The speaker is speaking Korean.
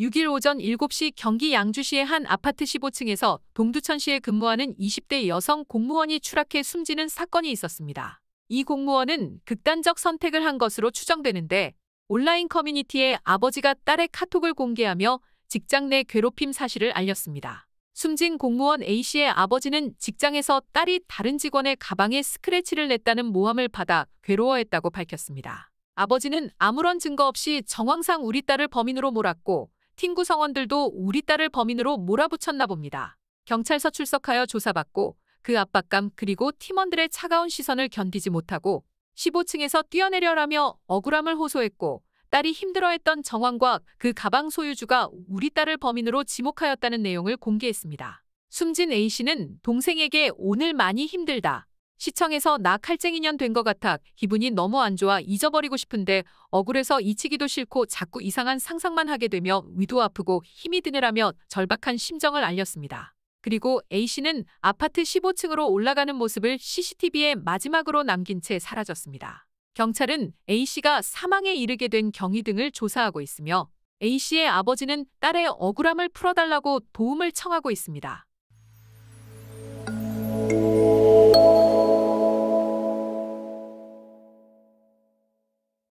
6일 오전 7시 경기 양주시의 한 아파트 15층에서 동두천시에 근무하는 20대 여성 공무원이 추락해 숨지는 사건이 있었습니다. 이 공무원은 극단적 선택을 한 것으로 추정되는데 온라인 커뮤니티에 아버지가 딸의 카톡을 공개하며 직장 내 괴롭힘 사실을 알렸습니다. 숨진 공무원 A씨의 아버지는 직장에서 딸이 다른 직원의 가방에 스크래치를 냈다는 모함을 받아 괴로워했다고 밝혔습니다. 아버지는 아무런 증거 없이 정황상 우리 딸을 범인으로 몰았고 팀 구성원들도 우리 딸을 범인으로 몰아붙였나 봅니다. 경찰서 출석하여 조사받고 그 압박감 그리고 팀원들의 차가운 시선을 견디지 못하고 15층에서 뛰어내려라며 억울함을 호소했고 딸이 힘들어했던 정황과 그 가방 소유주가 우리 딸을 범인으로 지목하였다는 내용을 공개했습니다. 숨진 A씨는 동생에게 오늘 많이 힘들다. 시청에서 나 칼쟁이년 된 것 같아 기분이 너무 안 좋아 잊어버리고 싶은데 억울해서 잊히기도 싫고 자꾸 이상한 상상만 하게 되며 위도 아프고 힘이 드느라며 절박한 심정을 알렸습니다. 그리고 A씨는 아파트 15층으로 올라가는 모습을 CCTV에 마지막으로 남긴 채 사라졌습니다. 경찰은 A씨가 사망에 이르게 된 경위 등을 조사하고 있으며 A씨의 아버지는 딸의 억울함을 풀어달라고 도움을 청하고 있습니다.